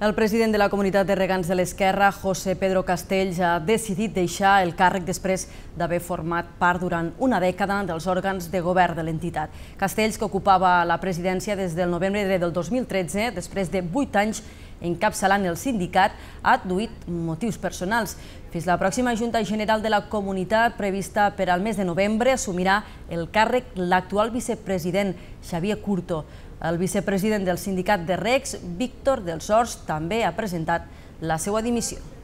El president de la Comunitat de Regants de l'Esquerra, José Pedro Castells, ha decidit deixar el càrrec després d'haver format part durant una dècada dels òrgans de govern de l'entitat. Castells, que ocupava la presidència des del novembre del 2013, després de vuit anys, encapçalant el sindicat, ha adduït motius personals. Fins la pròxima Junta General de la Comunitat, prevista per al mes de novembre, assumirà el càrrec l'actual vicepresident, Xavier Curto. El vicepresident del sindicat de Rex, Víctor dels Horts, també ha presentat la seva dimissió.